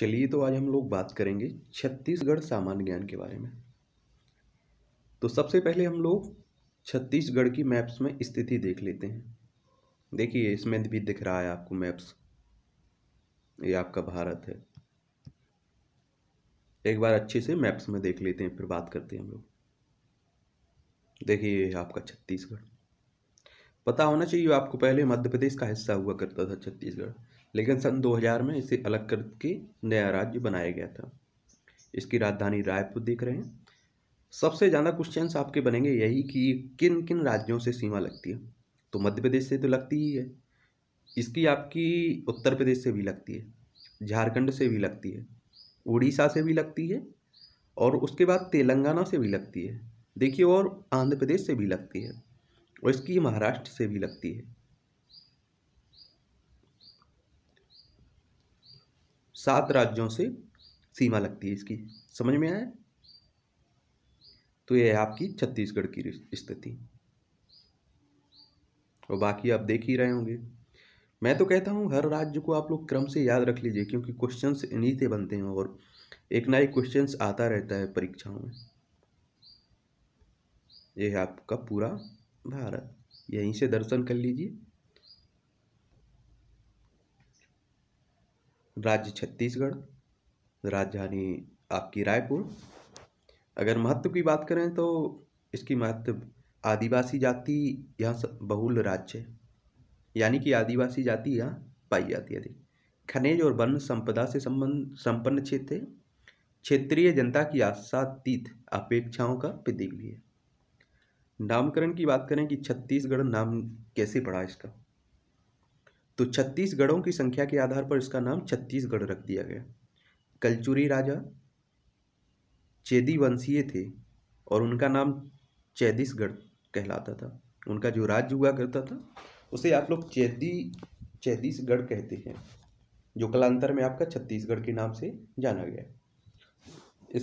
चलिए तो आज हम लोग बात करेंगे छत्तीसगढ़ सामान्य ज्ञान के बारे में तो सबसे पहले हम लोग छत्तीसगढ़ की मैप्स में स्थिति देख लेते हैं देखिए इसमें भी दिख रहा है आपको मैप्स ये आपका भारत है एक बार अच्छे से मैप्स में देख लेते हैं फिर बात करते हैं हम लोग देखिए ये आपका छत्तीसगढ़ पता होना चाहिए आपको पहले मध्य प्रदेश का हिस्सा हुआ करता था छत्तीसगढ़ लेकिन सन 2000 में इसे अलग करके नया राज्य बनाया गया था इसकी राजधानी रायपुर देख रहे हैं सबसे ज़्यादा क्वेश्चंस आपके बनेंगे यही कि किन किन राज्यों से सीमा लगती है तो मध्य प्रदेश से तो लगती ही है इसकी आपकी उत्तर प्रदेश से भी लगती है झारखंड से भी लगती है उड़ीसा से भी लगती है और उसके बाद तेलंगाना से भी लगती है देखिए और आंध्र प्रदेश से भी लगती है और इसकी महाराष्ट्र से भी लगती है सात राज्यों से सीमा लगती है इसकी समझ में आया तो ये है आपकी छत्तीसगढ़ की स्थिति और बाकी आप देख ही रहे होंगे मैं तो कहता हूँ हर राज्य को आप लोग क्रम से याद रख लीजिए क्योंकि क्वेश्चन इन्हीं से बनते हैं और एक ना एक क्वेश्चन आता रहता है परीक्षाओं में यह है आपका पूरा भारत यहीं से दर्शन कर लीजिए राज्य छत्तीसगढ़ राजधानी आपकी रायपुर अगर महत्व की बात करें तो इसकी महत्व आदिवासी जाति यहाँ बहुल राज्य है यानी कि आदिवासी जाति यहाँ पाई जाती है खनिज और वन संपदा से संबंध संपन्न क्षेत्र क्षेत्रीय जनता की आशातीत अपेक्षाओं का प्रतीक भी है नामकरण की बात करें कि छत्तीसगढ़ नाम कैसे पड़ा इसका तो छत्तीसगढ़ों की संख्या के आधार पर इसका नाम छत्तीसगढ़ रख दिया गया कलचुरी राजा चेदी वंशीय थे और उनका नाम चैदीसगढ़ कहलाता था उनका जो राज्य हुआ करता था उसे आप लोग चैदी चैदीसगढ़ कहते हैं जो कलांतर में आपका छत्तीसगढ़ के नाम से जाना गया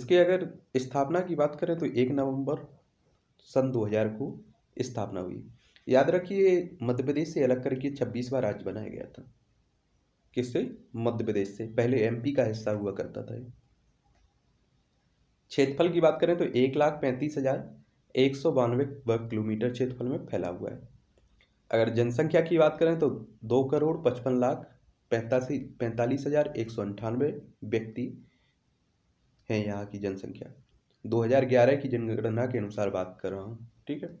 इसके अगर स्थापना की बात करें तो एक नवंबर सन 2000 को स्थापना हुई याद रखिए मध्य प्रदेश से अलग करके छब्बीसवा राज्य बनाया गया था किससे मध्य प्रदेश से पहले एमपी का हिस्सा हुआ करता था क्षेत्रफल की बात करें तो एक लाख पैंतीस हज़ार एक सौ बानवे वर्ग किलोमीटर क्षेत्रफल में फैला हुआ है अगर जनसंख्या की बात करें तो दो करोड़ पचपन लाख पैंतासी पैंतालीस हज़ार एक सौ अंठानवे व्यक्ति हैं यहाँ की जनसंख्या 2011 की जनगणना के अनुसार बात कर रहा हूँ ठीक है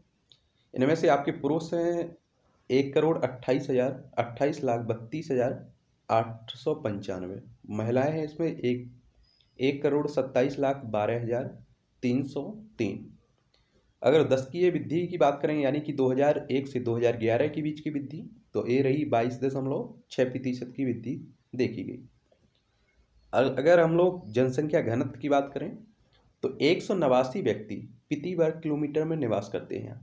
इनमें से आपके पुरुष हैं एक करोड़ अट्ठाईस हज़ार अट्ठाईस लाख बत्तीस हज़ार आठ सौ पंचानवे महिलाएँ हैं इसमें एक एक करोड़ सत्ताईस लाख बारह हज़ार तीन सौ तीन अगर दस की वृद्धि की बात करें यानी कि 2001 से 2011 के बीच की वृद्धि तो ये रही बाईस दशमलव छः प्रतिशत की वृद्धि देखी गई अगर हम लोग जनसंख्या घनत्व की बात करें तो एक सौ नवासी व्यक्ति प्रति वर्ग किलोमीटर में निवास करते हैं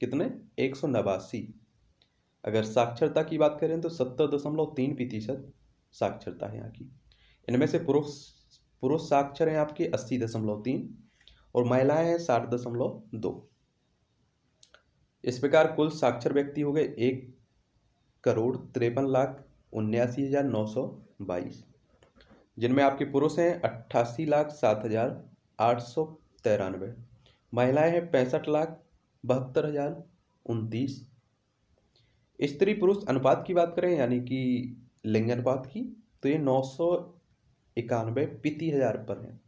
कितने एक सौ नवासी अगर साक्षरता की बात करें तो सत्तर दशमलव तीन प्रतिशत साक्षरता है यहाँ की इनमें से पुरुष पुरुष साक्षर हैं आपके अस्सी दशमलव तीन और महिलाएं हैं साठ दशमलव दो इस प्रकार कुल साक्षर व्यक्ति हो गए एक करोड़ तिरपन लाख उन्यासी हज़ार नौ सौ बाईस जिनमें आपके पुरुष हैं अट्ठासी लाख सात हज़ार आठ सौ तिरानवे महिलाएँ हैं पैंसठ लाख बहत्तर हज़ार उनतीस स्त्री पुरुष अनुपात की बात करें यानी कि लिंग अनुपात की तो ये नौ सौ इक्यानवे पिती हज़ार पर है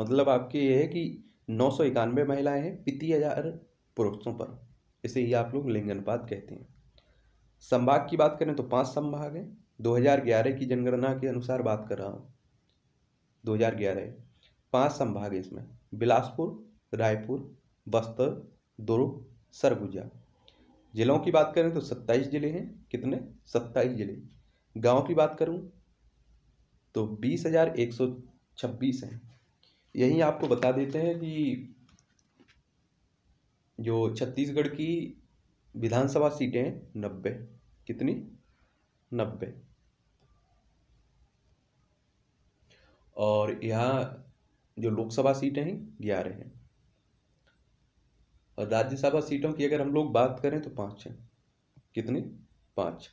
मतलब आपके ये है कि नौ सौ इक्यानवे महिलाएं हैं पीति हज़ार पुरुषों पर इसे ही आप लोग लिंग अनुपात कहते हैं संभाग की बात करें तो पांच संभाग हैं 2011 की जनगणना के अनुसार बात कर रहा हूँ 2011 पांच संभाग है इसमें बिलासपुर रायपुर बस्तर दो सरगुजा जिलों की बात करें तो सत्ताईस जिले हैं कितने सत्ताईस जिले गांव की बात करूं तो बीस हज़ार एक सौ छब्बीस हैं यहीं आपको बता देते हैं कि जो छत्तीसगढ़ की विधानसभा सीटें हैं नब्बे कितनी नब्बे और यहाँ जो लोकसभा सीटें हैं ग्यारह हैं और राज्यसभा सीटों की अगर हम लोग बात करें तो पाँच हैं कितनी पाँच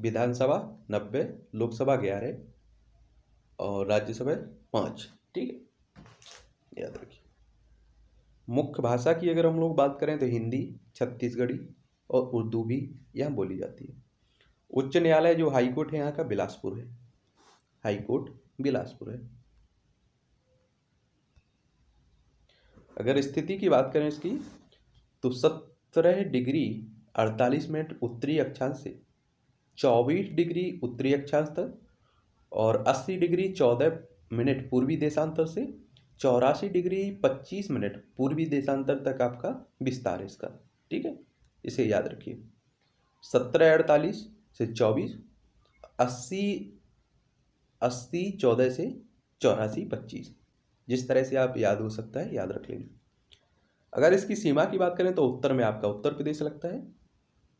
विधानसभा नब्बे लोकसभा ग्यारह और राज्यसभा पाँच ठीक है याद रखिए मुख्य भाषा की अगर हम लोग बात करें तो हिंदी छत्तीसगढ़ी और उर्दू भी यहाँ बोली जाती है उच्च न्यायालय जो हाईकोर्ट है यहाँ का बिलासपुर है हाईकोर्ट बिलासपुर है अगर स्थिति की बात करें इसकी तो सत्रह डिग्री अड़तालीस मिनट उत्तरी अक्षांश से चौबीस डिग्री उत्तरी अक्षांश तक और अस्सी डिग्री चौदह मिनट पूर्वी देशांतर से चौरासी डिग्री पच्चीस मिनट पूर्वी देशांतर तक आपका विस्तार है इसका ठीक है इसे याद रखिए सत्रह अड़तालीस से चौबीस अस्सी अस्सी चौदह से चौरासी पच्चीस जिस तरह से आप याद हो सकता है याद रख लेना अगर इसकी सीमा की बात करें तो उत्तर में आपका उत्तर प्रदेश लगता है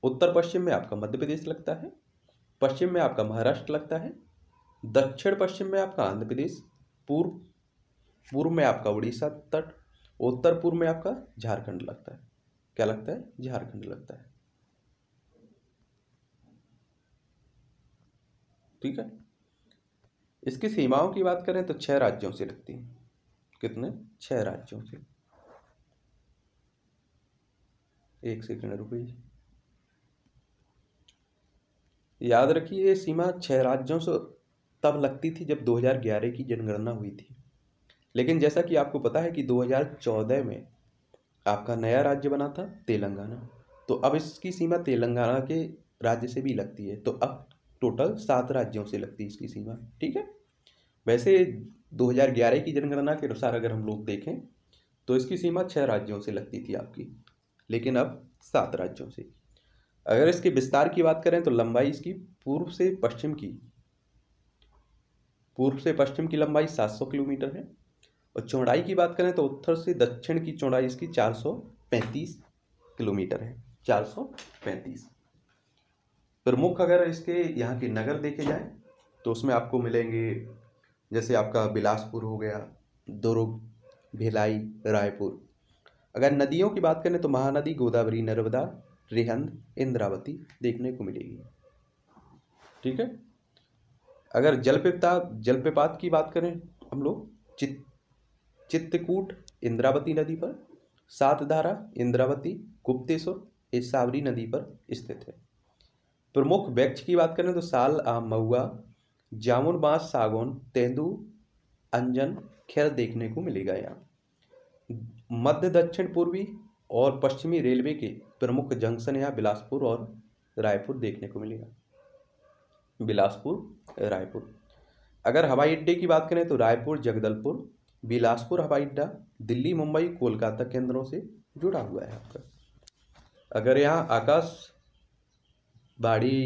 उत्तर पश्चिम में आपका मध्य प्रदेश लगता है पश्चिम में आपका महाराष्ट्र लगता है दक्षिण पश्चिम में आपका आंध्र प्रदेश पूर्व पूर्व में आपका उड़ीसा तट उत्तर पूर्व में आपका झारखंड लगता है क्या लगता है झारखंड लगता है ठीक है इसकी सीमाओं की बात करें तो छह राज्यों से लगती हैं कितने छह राज्यों से एक सेकेंड रुपये याद रखिए ये सीमा छह राज्यों से तब लगती थी जब 2011 की जनगणना हुई थी लेकिन जैसा कि आपको पता है कि 2014 में आपका नया राज्य बना था तेलंगाना तो अब इसकी सीमा तेलंगाना के राज्य से भी लगती है तो अब टोटल सात राज्यों से लगती है इसकी सीमा ठीक है वैसे 2011 की जनगणना के अनुसार अगर हम लोग देखें तो इसकी सीमा छः राज्यों से लगती थी आपकी लेकिन अब सात राज्यों से अगर इसके विस्तार की बात करें तो लंबाई इसकी पूर्व से पश्चिम की पूर्व से पश्चिम की लंबाई 700 किलोमीटर है और चौड़ाई की बात करें तो उत्तर से दक्षिण की चौड़ाई इसकी 435 किलोमीटर है 435 प्रमुख अगर इसके यहाँ के नगर देखे जाएं तो उसमें आपको मिलेंगे जैसे आपका बिलासपुर हो गया दुर्ग भिलाई रायपुर अगर नदियों की बात करें तो महानदी गोदावरी नर्मदा रिहंद इंद्रावती देखने को मिलेगी ठीक है अगर जलप्रपात जलप्रपात की बात करें हम लोग चित चित्तकूट इंद्रावती नदी पर सातधारा इंद्रावती गुप्तेश्वर इस सावरी नदी पर स्थित है प्रमुख वृक्ष की बात करें तो साल आम महुआ जामुन बाँस सागौन तेंदू अंजन खैर देखने को मिलेगा यहाँ मध्य दक्षिण पूर्वी और पश्चिमी रेलवे के प्रमुख जंक्शन यहाँ बिलासपुर और रायपुर देखने को मिलेगा बिलासपुर रायपुर अगर हवाई अड्डे की बात करें तो रायपुर जगदलपुर बिलासपुर हवाई अड्डा दिल्ली मुंबई कोलकाता केंद्रों से जुड़ा हुआ है आपका अगर यहाँ आकाश बाड़ी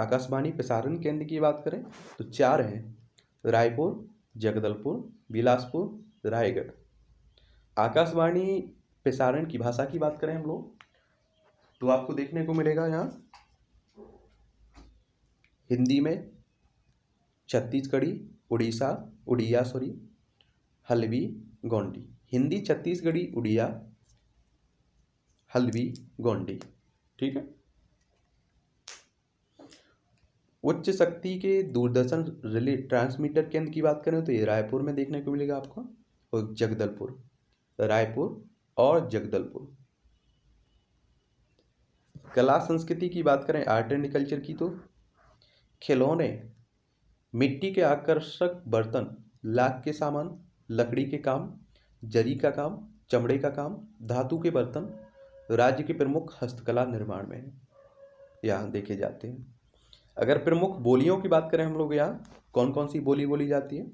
आकाशवाणी प्रसारण केंद्र की बात करें तो चार हैं रायपुर जगदलपुर बिलासपुर रायगढ़ आकाशवाणी प्रसारण की भाषा की बात करें हम लोग तो आपको देखने को मिलेगा यहाँ हिंदी में छत्तीसगढ़ी उड़ीसा उड़िया सॉरी हल्वी गोंडी हिंदी छत्तीसगढ़ी उड़िया हल्वी गोंडी ठीक है उच्च शक्ति के दूरदर्शन रिले ट्रांसमीटर केंद्र की बात करें तो ये रायपुर में देखने को मिलेगा आपको और जगदलपुर रायपुर और जगदलपुर कला संस्कृति की बात करें आर्ट एंड कल्चर की तो खिलौने मिट्टी के आकर्षक बर्तन लाख के सामान लकड़ी के काम जरी का काम चमड़े का काम धातु के बर्तन राज्य के प्रमुख हस्तकला निर्माण में यहाँ देखे जाते हैं अगर प्रमुख बोलियों की बात करें हम लोग यहाँ कौन कौन सी बोली बोली जाती है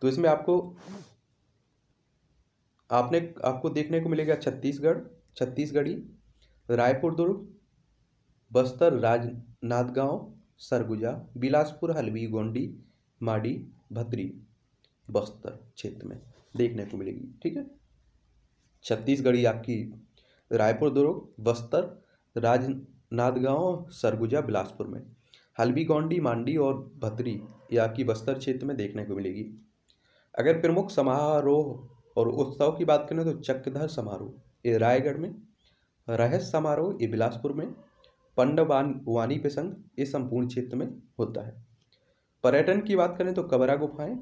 तो इसमें आपको आपने आपको देखने को मिलेगा छत्तीसगढ़ छत्तीसगढ़ी रायपुर दुर्ग बस्तर नादगाँव सरगुजा बिलासपुर हलवी गोंडी माडी भद्री बस्तर क्षेत्र में देखने को मिलेगी ठीक है छत्तीसगढ़ी आपकी रायपुर दुर्ग बस्तर राजनांदगांव सरगुजा बिलासपुर में हल्बीगौंडी मांडी और भतरी या की बस्तर क्षेत्र में देखने को मिलेगी अगर प्रमुख समारोह और उत्सव की बात करें तो चक्रधर समारोह ये रायगढ़ में रहस्य समारोह ये बिलासपुर में पंडवान वानी प्रसंग ये संपूर्ण क्षेत्र में होता है पर्यटन की बात करें तो कबरा गुफाएं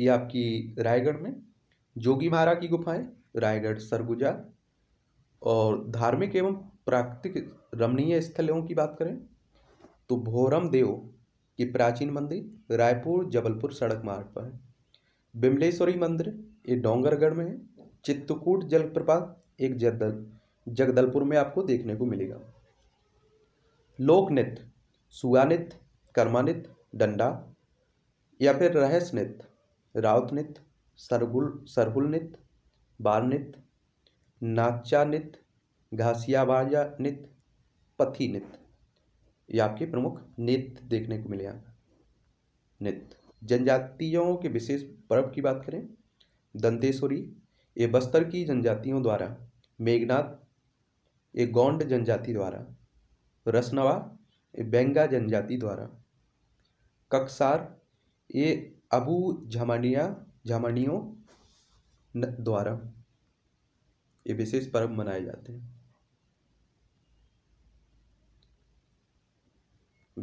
ये आपकी रायगढ़ में जोगी महारा की गुफाएं रायगढ़ सरगुजा और धार्मिक एवं प्राकृतिक रमणीय स्थलों की बात करें तो भोरम देव की प्राचीन मंदिर रायपुर जबलपुर सड़क मार्ग पर है बिमलेश्वरी मंदिर ये डोंगरगढ़ में है चित्रकूट जलप्रपात एक जगदल जगदलपुर में आपको देखने को मिलेगा लोक नृत्य सुआ नृत्य कर्मा नृत्य डंडा या फिर रहस्य नृत्य राउत नृत्य सरगुल सरहुल नृत्य बाल नृत्य नाचा नृत्य बाजा नृत्य पथी नृत्य ये आपके प्रमुख नृत्य देखने को मिले यहाँ नृत्य जनजातियों के विशेष पर्व की बात करें दंतेश्वरी ये बस्तर की जनजातियों द्वारा मेघनाथ ये गौंड जनजाति द्वारा रसनवा ये बेंगा जनजाति द्वारा कक्सार ये अबू झमानिया झमानियों द्वारा ये विशेष पर्व मनाए जाते हैं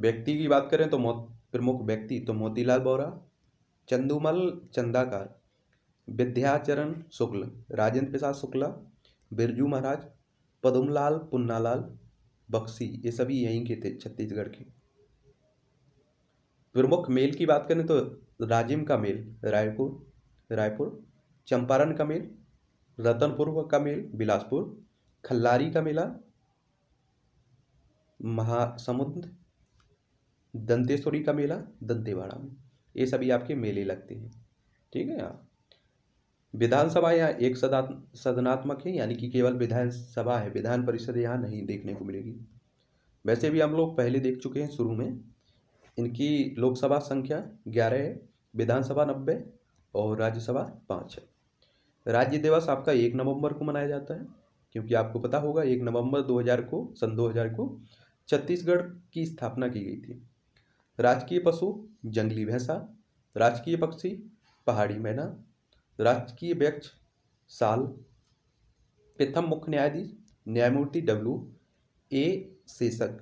व्यक्ति की बात करें तो मो प्रमुख व्यक्ति तो मोतीलाल बोरा चंदुमल चंदाकार विद्याचरण शुक्ल राजेंद्र प्रसाद शुक्ला बिरजू महाराज पदुमलाल पुन्नालाल बक्सी ये सभी यहीं के थे छत्तीसगढ़ के प्रमुख मेल की बात करें तो राजिम का मेल रायपुर रायपुर चंपारण का मेल रतनपुर का मेल बिलासपुर खल्लारी का मेला महासमुंद दंतेश्वरी का मेला दंतेवाड़ा में ये सभी आपके मेले लगते हैं ठीक है यहाँ विधानसभा यहाँ एक सदा सदनात्मक है यानी कि केवल विधानसभा है विधान परिषद यहाँ नहीं देखने को मिलेगी वैसे भी हम लोग पहले देख चुके हैं शुरू में इनकी लोकसभा संख्या ग्यारह है विधानसभा नब्बे और राज्यसभा पाँच है राज्य दिवस आपका एक नवंबर को मनाया जाता है क्योंकि आपको पता होगा एक नवंबर 2000 को सन 2000 को छत्तीसगढ़ की स्थापना की गई थी राजकीय पशु जंगली भैंसा राजकीय पक्षी पहाड़ी मैना राजकीय व्यक्ष साल प्रथम मुख्य न्यायाधीश न्यायमूर्ति डब्ल्यू ए शेषक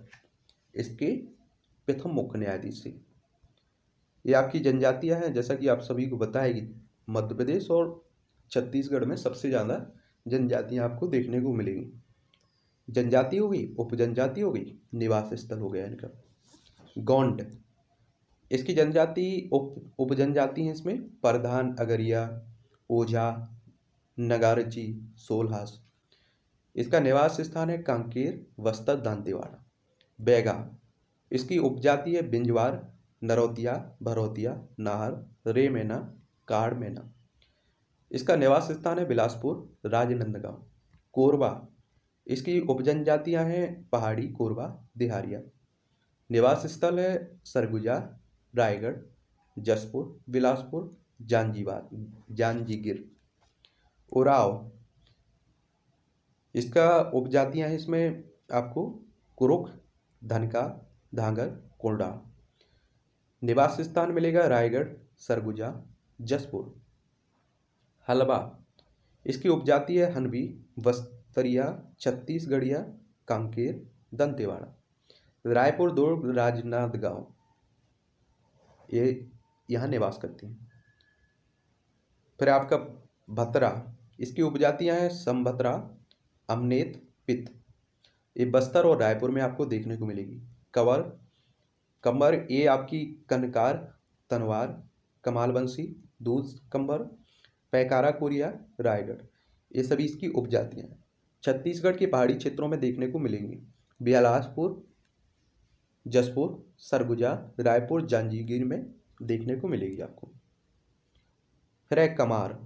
इसके प्रथम मुख्य न्यायाधीश थे ये आपकी जनजातियां हैं जैसा कि आप सभी को बताएगी मध्य प्रदेश और छत्तीसगढ़ में सबसे ज़्यादा जनजातियां आपको देखने को मिलेंगी जनजाति हो गई उप जनजाति हो गई निवास स्थल हो गया इनका गौंड इसकी जनजाति उप उपजनजाति हैं इसमें प्रधान अगरिया ओझा नगारची सोलहास इसका निवास स्थान है कांकेर वस्तर दांतेवाड़ा बैगा इसकी उपजाति है बिंजवार नरौतिया भरौतिया नाहर रेमेना मैना इसका निवास स्थान है बिलासपुर राजनंदगांव कोरबा इसकी उपजनजातियां हैं पहाड़ी कोरबा दिहारिया निवास स्थल है सरगुजा रायगढ़ जसपुर बिलासपुर जांजीबार जांजीगिर उराव इसका उपजातियां हैं इसमें आपको कुरुक धनका धांगर कोंडा निवास स्थान मिलेगा रायगढ़ सरगुजा जसपुर हलवा इसकी उपजाति है हनवी वस्तरिया छत्तीसगढ़िया कांकेर दंतेवाड़ा रायपुर दुर्ग राजनांदगांव ये यहाँ निवास करती हैं फिर आपका भतरा इसकी उपजातियाँ हैं संभतरा अमनेत पित्त ये बस्तर और रायपुर में आपको देखने को मिलेगी कवर कंबर ये आपकी कनकार तनवार कमालवंशी दूध कंबर पैकारा कोरिया रायगढ़ ये सभी इसकी उपजातियाँ हैं छत्तीसगढ़ के पहाड़ी क्षेत्रों में देखने को मिलेंगी बिलासपुर जसपुर सरगुजा रायपुर जांजीगिर में देखने को मिलेगी आपको फिर है कमार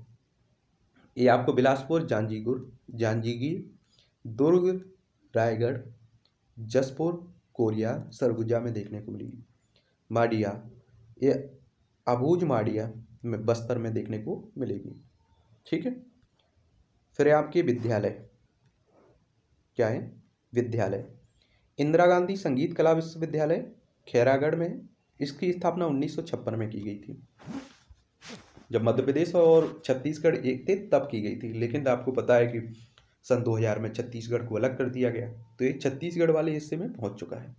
ये आपको बिलासपुर जांजीगुर जांजीगिर दुर्ग रायगढ़ जसपुर कोरिया सरगुजा में देखने को मिलेगी माडिया ये अबूज माडिया में बस्तर में देखने को मिलेगी ठीक है फिर आपके विद्यालय क्या है विद्यालय इंदिरा गांधी संगीत कला विश्वविद्यालय खैरागढ़ में इसकी स्थापना उन्नीस में की गई थी जब मध्य प्रदेश और छत्तीसगढ़ एक थे तब की गई थी लेकिन आपको पता है कि सन 2000 में छत्तीसगढ़ को अलग कर दिया गया तो ये छत्तीसगढ़ वाले हिस्से में पहुंच चुका है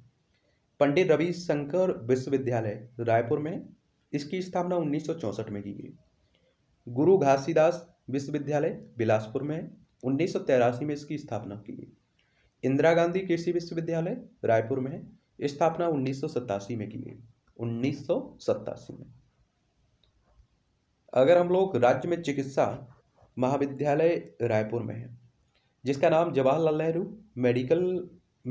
पंडित रवि शंकर विश्वविद्यालय रायपुर में इसकी स्थापना उन्नीस में की गई गुरु घासीदास विश्वविद्यालय बिलासपुर में उन्नीस में इसकी स्थापना की गई इंदिरा गांधी कृषि विश्वविद्यालय रायपुर में है स्थापना उन्नीस में की गई उन्नीस में अगर हम लोग राज्य में चिकित्सा महाविद्यालय रायपुर में है जिसका नाम Jawaharlal Nehru medical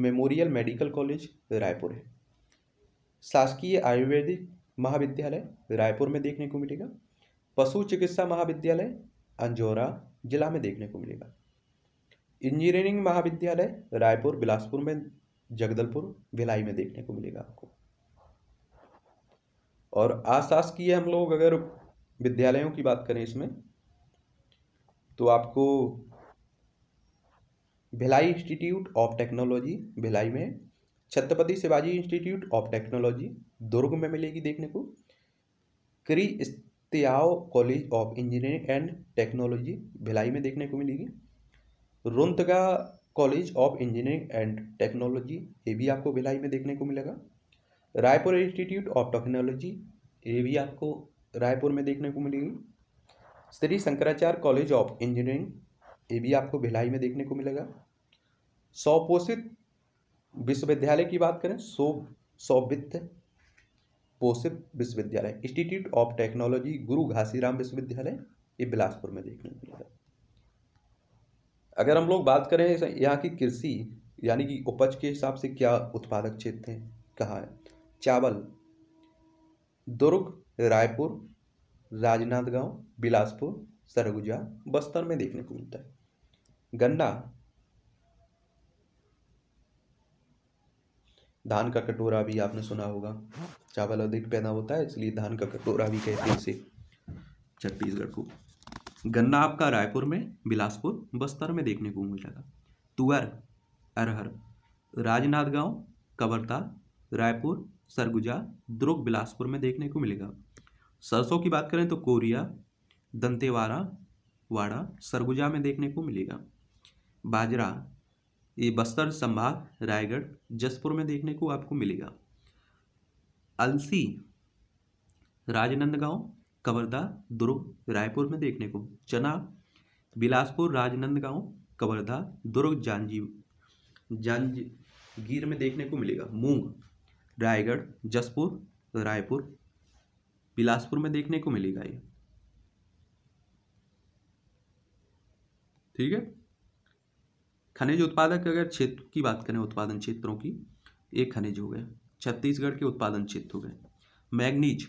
memorial medical college Raipur है शासकीय आयुर्वेदिक महाविद्यालय रायपुर में देखने को मिलेगा पशु चिकित्सा महाविद्यालय अंजोरा जिला में देखने को मिलेगा इंजीनियरिंग महाविद्यालय रायपुर बिलासपुर में जगदलपुर भिलाई में देखने को मिलेगा आपको और की हम लोग अगर विद्यालयों की बात करें इसमें तो आपको Bhilai institute of technology Bhilai में Chhatrapati Shivaji institute of technology Durg में मिलेगी देखने को क्री इस्तियाओ college of engineering and technology Bhilai में देखने को मिलेगी रोहतगा college of engineering and technology ये भी आपको भिलाई में देखने को मिलेगा रायपुर इंस्टीट्यूट ऑफ टेक्नोलॉजी ये भी आपको रायपुर में देखने को मिलेगी Shri Shankaracharya college of engineering ये भी आपको भिलाई में देखने को मिलेगा सौपोषित विश्वविद्यालय की बात करें सो सौवित पोषित विश्वविद्यालय इंस्टीट्यूट ऑफ टेक्नोलॉजी गुरु घासीराम विश्वविद्यालय ये बिलासपुर में देखने को मिलेगा अगर हम लोग बात करें यहाँ की कृषि यानी कि उपज के हिसाब से क्या उत्पादक क्षेत्र है कहाँ है चावल दुर्ग रायपुर राजनांदगांव बिलासपुर सरगुजा बस्तर में देखने को मिलता है गन्ना धान का कटोरा भी आपने सुना होगा चावल अधिक पैदा होता है इसलिए धान का कटोरा भी कहते हैं इसे छत्तीसगढ़ को गन्ना आपका रायपुर में बिलासपुर बस्तर में देखने को मिलेगा तुअर अरहर राजनांदगांव कबरता रायपुर सरगुजा दुर्ग बिलासपुर में देखने को मिलेगा सरसों की बात करें तो कोरिया दंतेवाड़ा वाड़ा सरगुजा में देखने को मिलेगा बाजरा ये बस्तर संभाग रायगढ़ जसपुर में देखने को आपको मिलेगा अलसी राजनंदगांव कवर्धा दुर्ग रायपुर में देखने को चना बिलासपुर राजनंदगांव कवर्धा दुर्ग जांजी जांजगीर में देखने को मिलेगा मूंग रायगढ़ जसपुर रायपुर बिलासपुर में देखने को मिलेगा ये ठीक है खनिज उत्पादक अगर क्षेत्र की बात करें उत्पादन क्षेत्रों की एक खनिज हो गया छत्तीसगढ़ के उत्पादन क्षेत्र हो गए मैग्नीज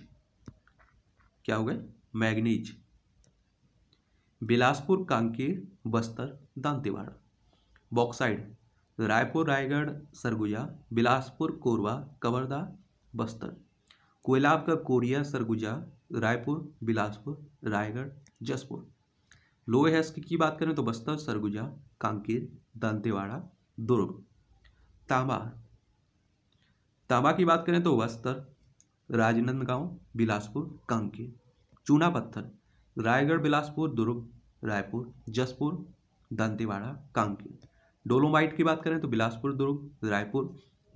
क्या हो गए मैग्नीज बिलासपुर कांकेर बस्तर दांतेवाड़ा बॉक्साइड रायपुर रायगढ़ सरगुजा बिलासपुर कोरबा कवर्धा बस्तर कोयलाब का कोरिया सरगुजा रायपुर बिलासपुर रायगढ़ जसपुर लोहे हस्क की बात करें तो बस्तर सरगुजा कांकेर दांतेवाड़ा दुर्ग तांबा तांबा की बात करें तो बस्तर गांव बिलासपुर कांकेर चूना पत्थर रायगढ़ बिलासपुर दुर्ग रायपुर जसपुर दंतेवाड़ा कांकेर डोलोमाइट की बात करें तो बिलासपुर दुर्ग रायपुर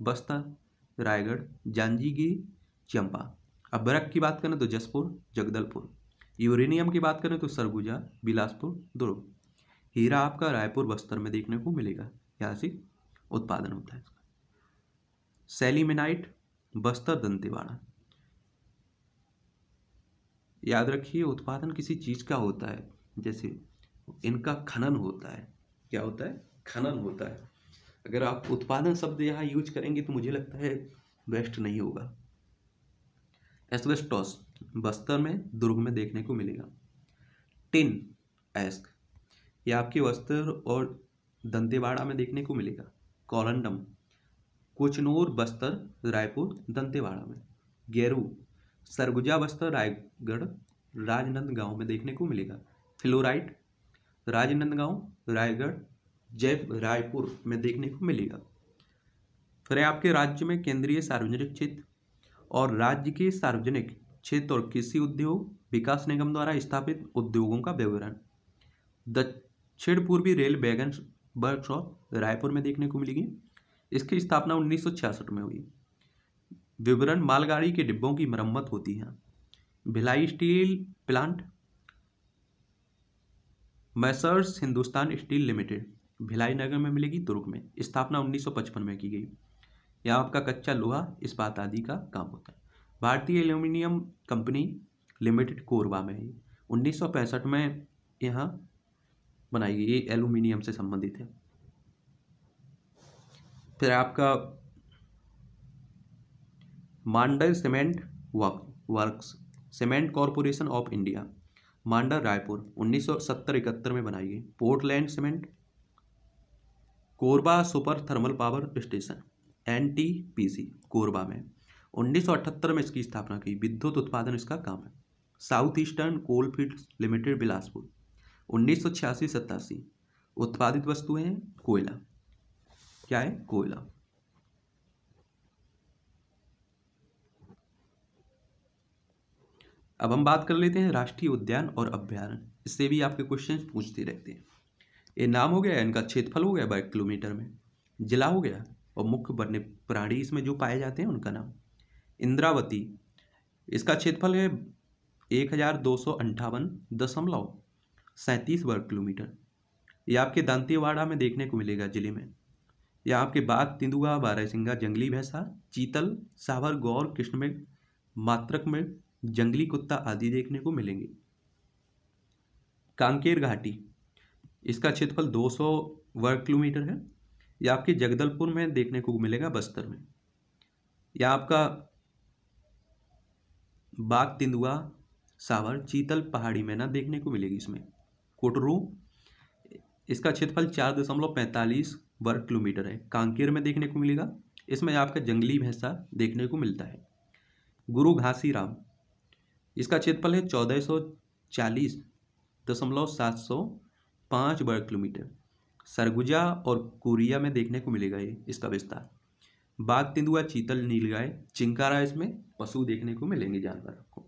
बस्तर रायगढ़ जांजीगिरी चंपा अब्रक की बात करें तो जसपुर जगदलपुर यूरेनियम की बात करें तो सरगुजा बिलासपुर दुर्ग हीरा आपका रायपुर बस्तर में देखने को मिलेगा यहाँ से उत्पादन होता है इसका सेलिमिनाइट बस्तर दंतेवाड़ा याद रखिए उत्पादन किसी चीज़ का होता है जैसे इनका खनन होता है क्या होता है खनन होता है अगर आप उत्पादन शब्द यहाँ यूज करेंगे तो मुझे लगता है बेस्ट नहीं होगा एस्बेस्टॉस तो बस्तर में दुर्ग में देखने को मिलेगा टिन एस्क यह आपके बस्तर और दंतेवाड़ा में देखने को मिलेगा कॉलंडम कुचनोर बस्तर रायपुर दंतेवाड़ा में गेरू सरगुजा बस्तर रायगढ़ राजनंदगांव में देखने को मिलेगा फ्लोराइट राजनंदगांव रायगढ़ जय रायपुर में देखने को मिलेगा फिर आपके राज्य में केंद्रीय सार्वजनिक क्षेत्र और राज्य के सार्वजनिक क्षेत्र और कृषि उद्योग विकास निगम द्वारा स्थापित उद्योगों का विवरण दक्षिण पूर्वी रेल वैगन वर्कशॉप रायपुर में देखने को मिलेगी इसकी स्थापना उन्नीस में हुई विवरण मालगाड़ी के डिब्बों की मरम्मत होती है Bhilai steel plant messrs Hindustan steel limited Bhilai Nagar में मिलेगी तुर्क में स्थापना 1955 में की गई यहाँ आपका कच्चा लोहा इस्पात आदि का काम होता है भारतीय एल्यूमिनियम कंपनी लिमिटेड कोरबा में है उन्नीस में यहाँ बनाई गई ये एल्यूमिनियम से संबंधित है फिर आपका Mandhar cement works cement corporation of India Mandhar Raipur उन्नीस सौ में बनाई गई Portland cement Korba super thermal power station NTPC Korba में 1978 में इसकी स्थापना की विद्युत उत्पादन इसका काम है south eastern coalfield limited Bilaspur उन्नीस सौ छियासी उत्पादित वस्तुएं हैं कोयला क्या है कोयला अब हम बात कर लेते हैं राष्ट्रीय उद्यान और अभ्यारण इससे भी आपके क्वेश्चन पूछते रहते हैं ये नाम हो गया इनका क्षेत्रफल हो गया बाय किलोमीटर में जिला हो गया और मुख्य वन्य प्राणी इसमें जो पाए जाते हैं उनका नाम इंद्रावती इसका क्षेत्रफल है एक हज़ार दो सौ अंठावन दशमलव सैंतीस वर्ग किलोमीटर ये आपके दांतेवाड़ा में देखने को मिलेगा जिले में यह आपके बाघ तिंदुआ बारहसिंगा जंगली भैंसा चीतल सावर गौर कृष्णमृग मातृक मृग जंगली कुत्ता आदि देखने को मिलेंगे कांकेर घाटी इसका क्षेत्रफल 200 वर्ग किलोमीटर है यह आपके जगदलपुर में देखने को मिलेगा बस्तर में यह आपका बाघ तिंदुआ सावर चीतल पहाड़ी में ना देखने को मिलेगी इसमें कोटरू इसका क्षेत्रफल चार दशमलव पैंतालीस वर्ग किलोमीटर है कांकेर में देखने को मिलेगा इसमें आपका जंगली भैंसा देखने को मिलता है गुरु घासीराम इसका क्षेत्रफल है चौदह सौ चालीस दशमलव सात सौ पाँच वर्ग किलोमीटर सरगुजा और कोरिया में देखने को मिलेगा ये इसका विस्तार बाघ तेंदुआ चीतल नीलगाय चिंकारा इसमें पशु देखने को मिलेंगे जानवर को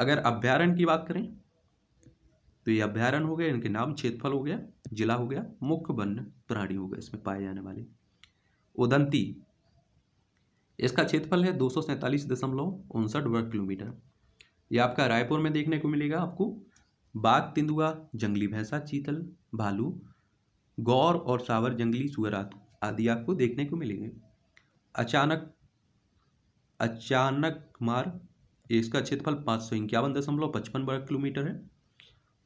अगर अभ्यारण की बात करें तो ये अभ्यारण हो गया इनके नाम क्षेत्रफल हो गया जिला हो गया मुख्य वन्य प्राणी हो गया इसमें पाए जाने वाले उदंती इसका क्षेत्रफल है दो सौ सैंतालीस दशमलव उनसठ वर्ग किलोमीटर ये आपका रायपुर में देखने को मिलेगा आपको बाघ तेंदुआ जंगली भैंसा चीतल भालू गौर और सावर जंगली सुअर आदि आपको देखने को मिलेंगे अचानक अचानक मार इसका क्षेत्रफल पाँच सौ इक्यावन दशमलव पचपन वर्ग किलोमीटर है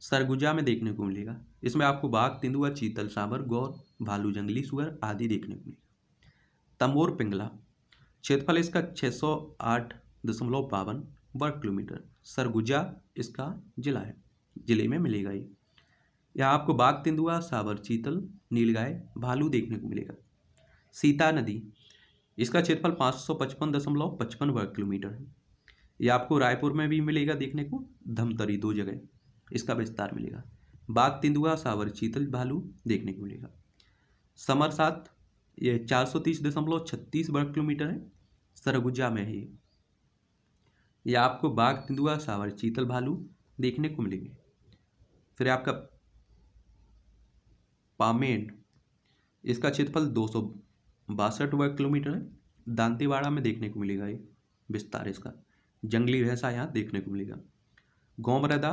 सरगुजा में देखने को मिलेगा इसमें आपको बाघ तेंदुआ चीतल सावर गौर भालू जंगली सुअर आदि देखने को मिलेगा तमोर पिंगला क्षेत्रफल इसका छः सौ आठ दशमलव बावन वर्ग किलोमीटर सरगुजा इसका जिला है जिले में मिलेगा ये या आपको बाघ तेंदुआ साबर चीतल नीलगाय भालू देखने को मिलेगा सीता नदी इसका क्षेत्रफल पाँच सौ पचपन दशमलव पचपन वर्ग किलोमीटर है यह आपको रायपुर में भी मिलेगा देखने को धमतरी दो जगह इसका विस्तार मिलेगा बाघ तेंदुआ सावर चीतल भालू देखने को मिलेगा समरसात ये चार सौ तीस दशमलव छत्तीस वर्ग किलोमीटर है सरगुजा में है या आपको बाघ तेंदुआ सावर चीतल भालू देखने को मिलेंगे फिर आपका पामेड इसका क्षेत्रफल दो सौ बासठ वर्ग किलोमीटर है दांतेवाड़ा में देखने को मिलेगा ये विस्तार इसका जंगली रहसा यहाँ देखने को मिलेगा गौमरदा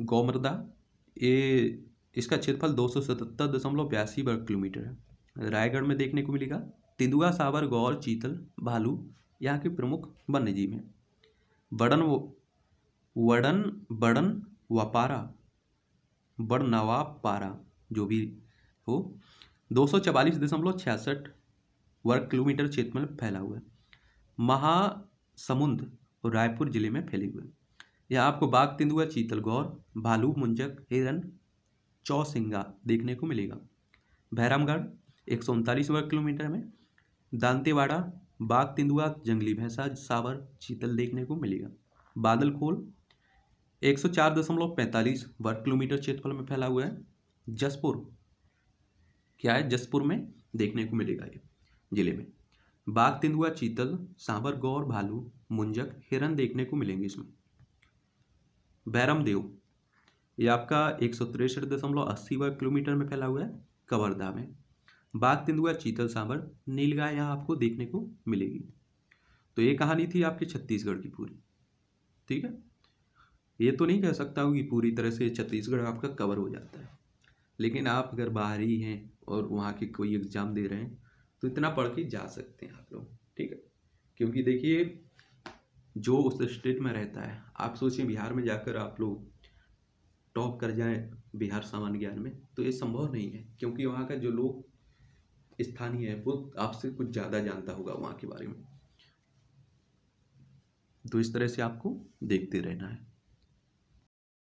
गौमरदा ये इसका क्षेत्रफल दो सौ सतहत्तर दशमलव बयासी वर्ग किलोमीटर है रायगढ़ में देखने को मिलेगा तेंदुआ सावर गौर चीतल भालू यहाँ के प्रमुख वन्य जीव हैं बड़न वडन बड़न वापारा पारा जो भी हो दो सौ चवालीस दशमलव छियासठ वर्ग किलोमीटर क्षेत्र में फैला हुआ है महासमुंद रायपुर जिले में फैले हुए हैं यह आपको बाघ तेंदुआ चीतलगौर भालू मुंजक हिरन चौसिंगा देखने को मिलेगा भैरामगढ़ एक सौ उनतालीस वर्ग किलोमीटर में दांतेवाड़ा बाघ तेंदुआ जंगली भैंसा सावर चीतल देखने को मिलेगा बादल खोल एक सौ चार दशमलव पैंतालीस वर्ग किलोमीटर क्षेत्रफल में फैला हुआ है जसपुर क्या है जसपुर में देखने को मिलेगा ये जिले में बाघ तेंदुआ चीतल सांबर गौर भालू मुंजक हिरन देखने को मिलेंगे इसमें बैरमदेव ये आपका एक सौ तिरसठ दशमलव अस्सी वर्ग किलोमीटर में फैला हुआ है कवर्धा में बाघ तेंदुआ चीतल सांबर नीलगाय यहाँ आपको देखने को मिलेगी तो ये कहानी थी आपकी छत्तीसगढ़ की पूरी ठीक है ये तो नहीं कह सकता हूँ कि पूरी तरह से छत्तीसगढ़ आपका कवर हो जाता है लेकिन आप अगर बाहर ही हैं और वहाँ के कोई एग्ज़ाम दे रहे हैं तो इतना पढ़ के जा सकते हैं आप लोग ठीक है क्योंकि देखिए जो उस स्टेट में रहता है आप सोचिए बिहार में जाकर आप लोग टॉप कर जाएं बिहार सामान्य ज्ञान में तो ये संभव नहीं है क्योंकि वहाँ का जो लोग स्थानीय है वो आपसे कुछ ज़्यादा जानता होगा वहाँ के बारे में तो इस तरह से आपको देखते रहना है